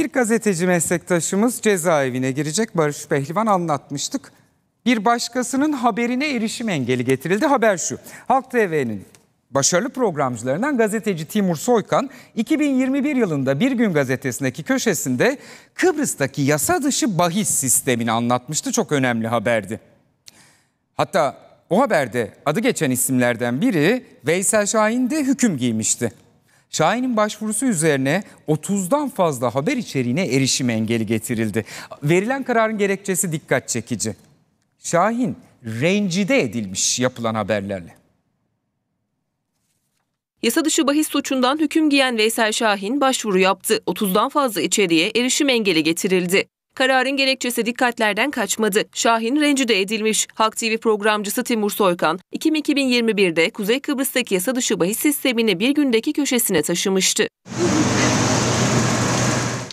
Bir gazeteci meslektaşımız cezaevine girecek. Barış Pehlivan anlatmıştık. Bir başkasının haberine erişim engeli getirildi. Haber şu. Halk TV'nin başarılı programcılarından gazeteci Timur Soykan 2021 yılında Bir Gün gazetesindeki köşesinde Kıbrıs'taki yasa dışı bahis sistemini anlatmıştı. Çok önemli haberdi. Hatta o haberde adı geçen isimlerden biri Veysel Şahin de hüküm giymişti. Şahin'in başvurusu üzerine 30'dan fazla haber içeriğine erişim engeli getirildi. Verilen kararın gerekçesi dikkat çekici. Şahin rencide edilmiş yapılan haberlerle. Yasa dışı bahis suçundan hüküm giyen Veysel Şahin başvuru yaptı. 30'dan fazla içeriğe erişim engeli getirildi. Kararın gerekçesi dikkatlerden kaçmadı. Şahin rencide edilmiş. Halk TV programcısı Timur Soykan, 2021'de Kuzey Kıbrıs'taki yasa dışı bahis sistemini bir gündeki köşesine taşımıştı.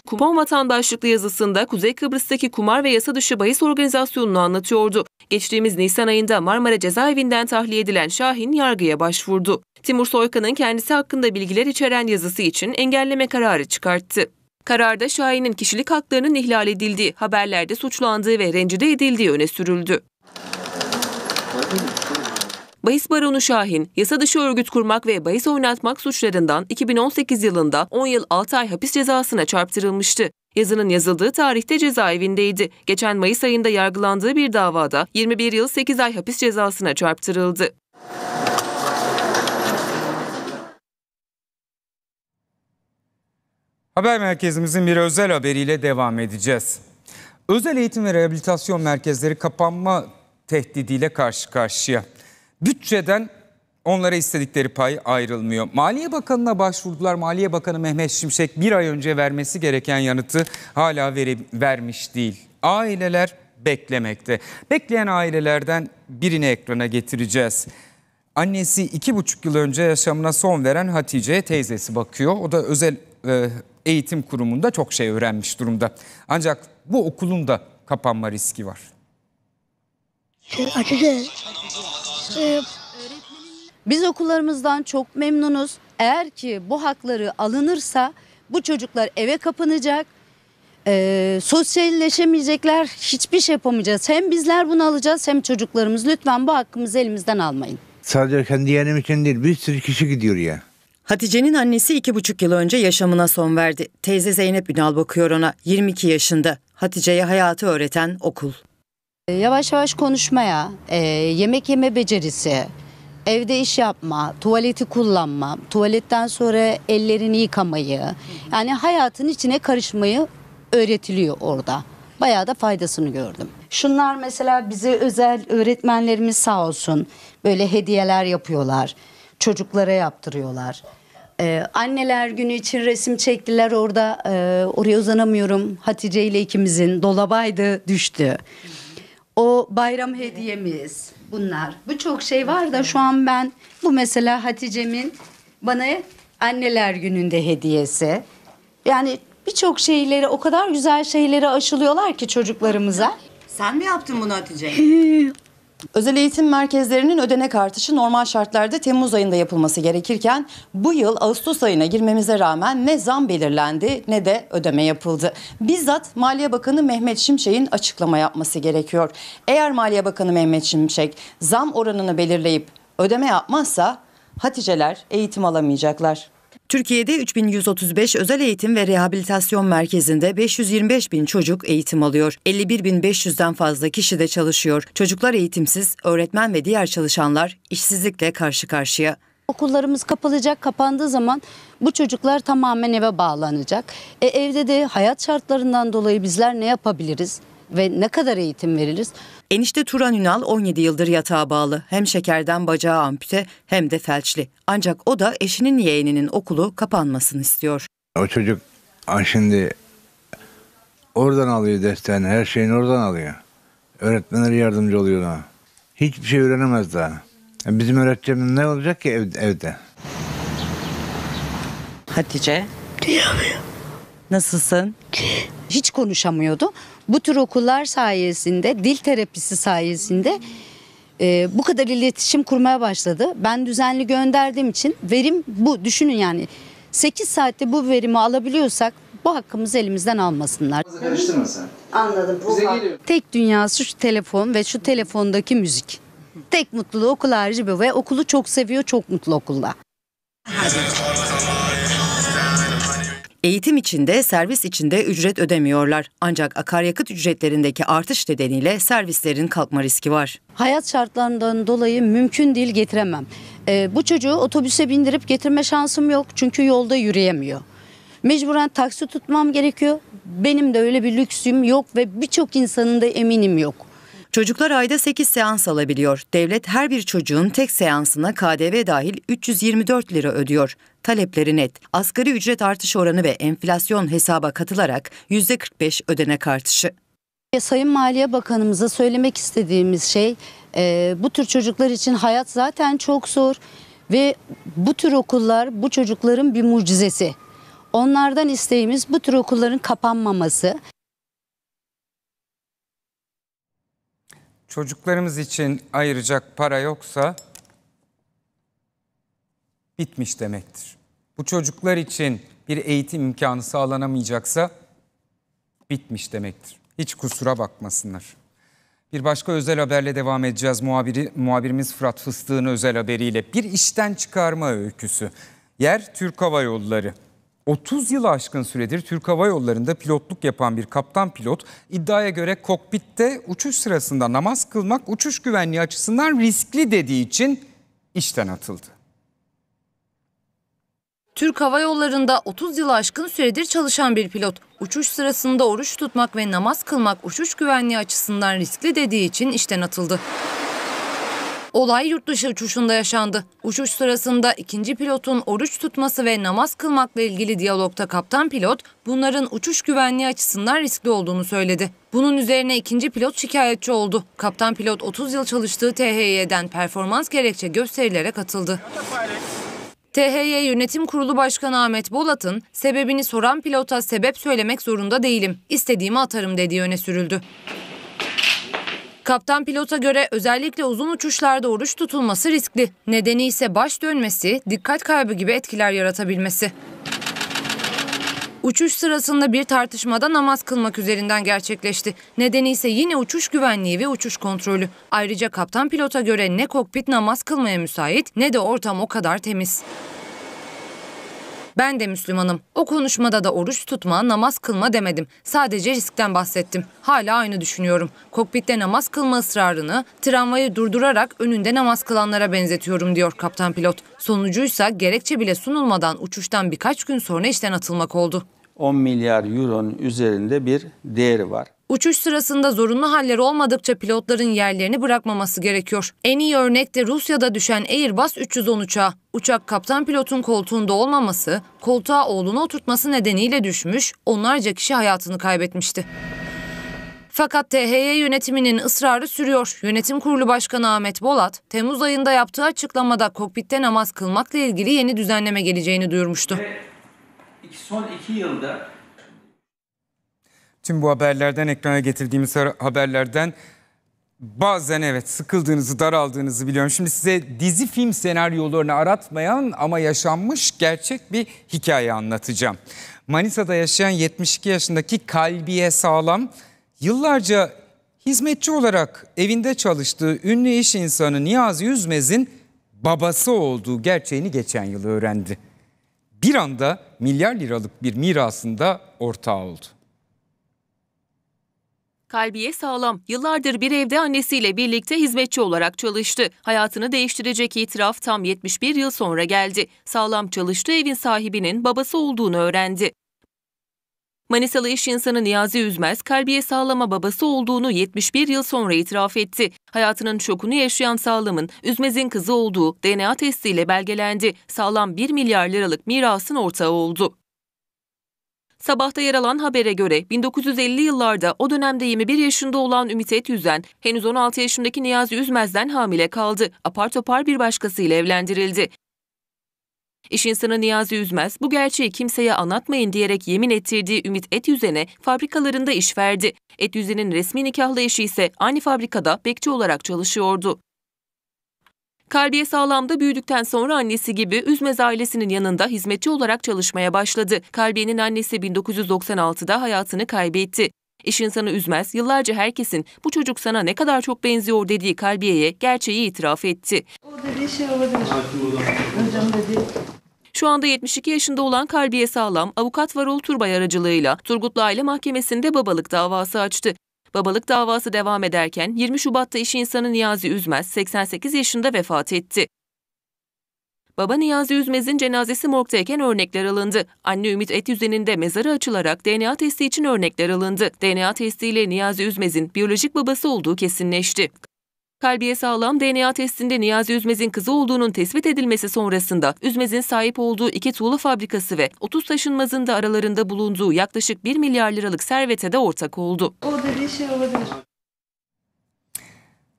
Kupon vatandaşlıklı yazısında Kuzey Kıbrıs'taki kumar ve yasa dışı bahis organizasyonunu anlatıyordu. Geçtiğimiz Nisan ayında Marmara cezaevinden tahliye edilen Şahin yargıya başvurdu. Timur Soykan'ın kendisi hakkında bilgiler içeren yazısı için engelleme kararı çıkarttı. Kararda Şahin'in kişilik haklarının ihlal edildiği, haberlerde suçlandığı ve rencide edildiği öne sürüldü. Bahis baronu Şahin, yasa dışı örgüt kurmak ve bahis oynatmak suçlarından 2018 yılında 10 yıl 6 ay hapis cezasına çarptırılmıştı. Yazının yazıldığı tarihte cezaevindeydi. Geçen Mayıs ayında yargılandığı bir davada 21 yıl 8 ay hapis cezasına çarptırıldı. Haber merkezimizin bir özel haberiyle devam edeceğiz. Özel eğitim ve rehabilitasyon merkezleri kapanma tehdidiyle karşı karşıya. Bütçeden onlara istedikleri pay ayrılmıyor. Maliye Bakanı'na başvurdular. Maliye Bakanı Mehmet Şimşek bir ay önce vermesi gereken yanıtı hala veri, vermiş değil. Aileler beklemekte. Bekleyen ailelerden birini ekrana getireceğiz. Annesi iki buçuk yıl önce yaşamına son veren Hatice teyzesi bakıyor. O da özel e, eğitim kurumunda çok şey öğrenmiş durumda. Ancak bu okulun da kapanma riski var. Şey, şey, Biz okullarımızdan çok memnunuz. Eğer ki bu hakları alınırsa bu çocuklar eve kapanacak, e, sosyalleşemeyecekler, hiçbir şey yapamayacağız. Hem bizler bunu alacağız hem çocuklarımız. Lütfen bu hakkımızı elimizden almayın. Sadece kendi yerim için değil, bir sürü kişi gidiyor ya. Hatice'nin annesi iki buçuk yıl önce yaşamına son verdi. Teyze Zeynep Ünal bakıyor ona. 22 yaşında. Hatice'ye hayatı öğreten okul. Ee, yavaş yavaş konuşmaya, e, yemek yeme becerisi, evde iş yapma, tuvaleti kullanma, tuvaletten sonra ellerini yıkamayı, yani hayatın içine karışmayı öğretiliyor orada. Bayağı da faydasını gördüm. Şunlar mesela bize özel öğretmenlerimiz sağ olsun böyle hediyeler yapıyorlar. Çocuklara yaptırıyorlar. Ee, anneler günü için resim çektiler orada. Ee, oraya uzanamıyorum. Hatice ile ikimizin dolabaydı düştü. O bayram hediyemiz bunlar. Birçok şey var da şu an ben bu mesela Hatice'min bana anneler gününde hediyesi. Yani birçok şeyleri o kadar güzel şeyleri aşılıyorlar ki çocuklarımıza. Sen mi yaptın bunu Hatice? Özel eğitim merkezlerinin ödenek artışı normal şartlarda Temmuz ayında yapılması gerekirken bu yıl Ağustos ayına girmemize rağmen ne zam belirlendi ne de ödeme yapıldı. Bizzat Maliye Bakanı Mehmet Şimşek'in açıklama yapması gerekiyor. Eğer Maliye Bakanı Mehmet Şimşek zam oranını belirleyip ödeme yapmazsa Haticeler eğitim alamayacaklar. Türkiye'de 3135 özel eğitim ve rehabilitasyon merkezinde 525 bin çocuk eğitim alıyor. 51.500'den fazla kişi de çalışıyor. Çocuklar eğitimsiz, öğretmen ve diğer çalışanlar işsizlikle karşı karşıya. Okullarımız kapılacak, kapandığı zaman bu çocuklar tamamen eve bağlanacak. E, evde de hayat şartlarından dolayı bizler ne yapabiliriz? ve ne kadar eğitim verilir? Enişte Turan Ünal 17 yıldır yatağa bağlı. Hem şekerden bacağı ampute hem de felçli. Ancak o da eşinin yeğeninin okulu kapanmasını istiyor. O çocuk şimdi oradan alıyor derslerini, her şeyini oradan alıyor. Öğretmenleri yardımcı oluyor ona. Hiçbir şey öğrenemez daha. E, bizim öğretmenimiz ne olacak ki ev, evde? Hatice. Duyamıyorum. Nasılsın? Hiç konuşamıyordu. Bu tür okullar sayesinde, dil terapisi sayesinde e, bu kadar iletişim kurmaya başladı. Ben düzenli gönderdiğim için verim bu. Düşünün yani 8 saatte bu verimi alabiliyorsak bu hakkımızı elimizden almasınlar. Karıştırmasın. Anladım. Bu Tek dünyası şu telefon ve şu telefondaki müzik. Tek mutluluğu okul harici bu ve okulu çok seviyor, çok mutlu okulda. Eğitim içinde, servis içinde ücret ödemiyorlar. Ancak akaryakıt ücretlerindeki artış nedeniyle servislerin kalkma riski var. Hayat şartlarından dolayı mümkün değil getiremem. Ee, bu çocuğu otobüse bindirip getirme şansım yok çünkü yolda yürüyemiyor. Mecburen taksi tutmam gerekiyor. Benim de öyle bir lüksüm yok ve birçok insanın da eminim yok. Çocuklar ayda 8 seans alabiliyor. Devlet her bir çocuğun tek seansına KDV dahil 324 lira ödüyor talepleri net. Asgari ücret artış oranı ve enflasyon hesaba katılarak %45 ödenek artışı. Sayın Maliye Bakanımıza söylemek istediğimiz şey e, bu tür çocuklar için hayat zaten çok zor ve bu tür okullar bu çocukların bir mucizesi. Onlardan isteğimiz bu tür okulların kapanmaması. Çocuklarımız için ayıracak para yoksa bitmiş demektir bu çocuklar için bir eğitim imkanı sağlanamayacaksa bitmiş demektir. Hiç kusura bakmasınlar. Bir başka özel haberle devam edeceğiz. Muhabiri, muhabirimiz Fırat Fıstık'ın özel haberiyle. Bir işten çıkarma öyküsü. Yer Türk Hava Yolları. 30 yıl aşkın süredir Türk Hava Yolları'nda pilotluk yapan bir kaptan pilot iddiaya göre kokpitte uçuş sırasında namaz kılmak uçuş güvenliği açısından riskli dediği için işten atıldı. Türk Hava Yolları'nda 30 yılı aşkın süredir çalışan bir pilot. Uçuş sırasında oruç tutmak ve namaz kılmak uçuş güvenliği açısından riskli dediği için işten atıldı. Olay yurt dışı uçuşunda yaşandı. Uçuş sırasında ikinci pilotun oruç tutması ve namaz kılmakla ilgili diyalogta kaptan pilot bunların uçuş güvenliği açısından riskli olduğunu söyledi. Bunun üzerine ikinci pilot şikayetçi oldu. Kaptan pilot 30 yıl çalıştığı THY'den performans gerekçe gösterilere katıldı. THY Yönetim Kurulu Başkanı Ahmet Bolat'ın sebebini soran pilota sebep söylemek zorunda değilim, istediğimi atarım dediği öne sürüldü. Kaptan pilota göre özellikle uzun uçuşlarda oruç tutulması riskli. Nedeni ise baş dönmesi, dikkat kaybı gibi etkiler yaratabilmesi. Uçuş sırasında bir tartışmada namaz kılmak üzerinden gerçekleşti. Nedeni ise yine uçuş güvenliği ve uçuş kontrolü. Ayrıca kaptan pilota göre ne kokpit namaz kılmaya müsait ne de ortam o kadar temiz. Ben de Müslümanım. O konuşmada da oruç tutma, namaz kılma demedim. Sadece riskten bahsettim. Hala aynı düşünüyorum. Kokpitte namaz kılma ısrarını tramvayı durdurarak önünde namaz kılanlara benzetiyorum diyor kaptan pilot. Sonucuysa gerekçe bile sunulmadan uçuştan birkaç gün sonra işten atılmak oldu. 10 milyar euronun üzerinde bir değeri var. Uçuş sırasında zorunlu haller olmadıkça pilotların yerlerini bırakmaması gerekiyor. En iyi örnek de Rusya'da düşen Airbus 310 uçağı. Uçak kaptan pilotun koltuğunda olmaması, koltuğa oğlunu oturtması nedeniyle düşmüş, onlarca kişi hayatını kaybetmişti. Fakat THY yönetiminin ısrarı sürüyor. Yönetim Kurulu Başkanı Ahmet Bolat, Temmuz ayında yaptığı açıklamada kokpitte namaz kılmakla ilgili yeni düzenleme geleceğini duyurmuştu son iki yılda Tüm bu haberlerden ekrana getirdiğimiz haberlerden bazen evet sıkıldığınızı, daraldığınızı biliyorum. Şimdi size dizi film senaryolarını aratmayan ama yaşanmış gerçek bir hikaye anlatacağım. Manisa'da yaşayan 72 yaşındaki Kalbiye Sağlam yıllarca hizmetçi olarak evinde çalıştığı ünlü iş insanı Niyazi Yüzmez'in babası olduğu gerçeğini geçen yıl öğrendi bir anda milyar liralık bir mirasında ortağı oldu. Kalbiye sağlam, yıllardır bir evde annesiyle birlikte hizmetçi olarak çalıştı. Hayatını değiştirecek itiraf tam 71 yıl sonra geldi. Sağlam çalıştığı evin sahibinin babası olduğunu öğrendi. Manisalı iş insanı Niyazi Üzmez, Kalbiye Sağlam'a babası olduğunu 71 yıl sonra itiraf etti. Hayatının şokunu yaşayan Sağlam'ın Üzmez'in kızı olduğu DNA testiyle belgelendi. Sağlam 1 milyar liralık mirasın ortağı oldu. Sabahta yer alan habere göre 1950 yıllarda o dönemde 21 yaşında olan Ümit Et Yüzen, henüz 16 yaşındaki Niyazi Üzmez'den hamile kaldı. Apar topar bir başkasıyla evlendirildi. İş insanı Niyazi Üzmez bu gerçeği kimseye anlatmayın diyerek yemin ettirdiği Ümit Et Yüzen'e fabrikalarında iş verdi. Et Yüzen'in resmi nikahlı eşi ise aynı fabrikada bekçi olarak çalışıyordu. Kalbiye Sağlam'da büyüdükten sonra annesi gibi Üzmez ailesinin yanında hizmetçi olarak çalışmaya başladı. Kalbiye'nin annesi 1996'da hayatını kaybetti. İş insanı Üzmez yıllarca herkesin bu çocuk sana ne kadar çok benziyor dediği Kalbiye'ye gerçeği itiraf etti. O dediği şey olabilir. Hocam dedi şu anda 72 yaşında olan Kalbiye Sağlam, avukat Varol Turbay aracılığıyla Turgutlu Aile Mahkemesi'nde babalık davası açtı. Babalık davası devam ederken 20 Şubat'ta iş insanı Niyazi Üzmez 88 yaşında vefat etti. Baba Niyazi Üzmez'in cenazesi morgdayken örnekler alındı. Anne Ümit Etyüzen'in de mezarı açılarak DNA testi için örnekler alındı. DNA testiyle Niyazi Üzmez'in biyolojik babası olduğu kesinleşti. Kalbiye sağlam DNA testinde Niyazi Üzmez'in kızı olduğunun tespit edilmesi sonrasında Üzmez'in sahip olduğu iki tuğla fabrikası ve 30 taşınmazın da aralarında bulunduğu yaklaşık 1 milyar liralık servete de ortak oldu. O dediği şey olabilir.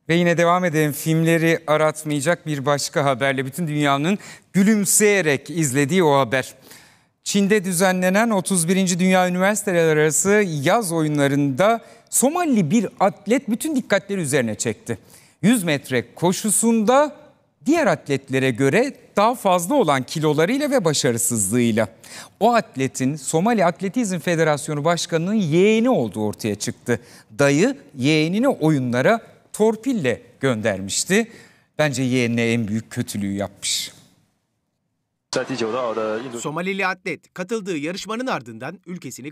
Ve yine devam edelim filmleri aratmayacak bir başka haberle bütün dünyanın gülümseyerek izlediği o haber. Çin'de düzenlenen 31. Dünya Üniversiteler Arası Yaz Oyunları'nda Somali bir atlet bütün dikkatleri üzerine çekti. 100 metre koşusunda diğer atletlere göre daha fazla olan kilolarıyla ve başarısızlığıyla. O atletin Somali Atletizm Federasyonu Başkanı'nın yeğeni olduğu ortaya çıktı. Dayı yeğenini oyunlara torpille göndermişti. Bence yeğenine en büyük kötülüğü yapmış. Somalili atlet katıldığı yarışmanın ardından ülkesini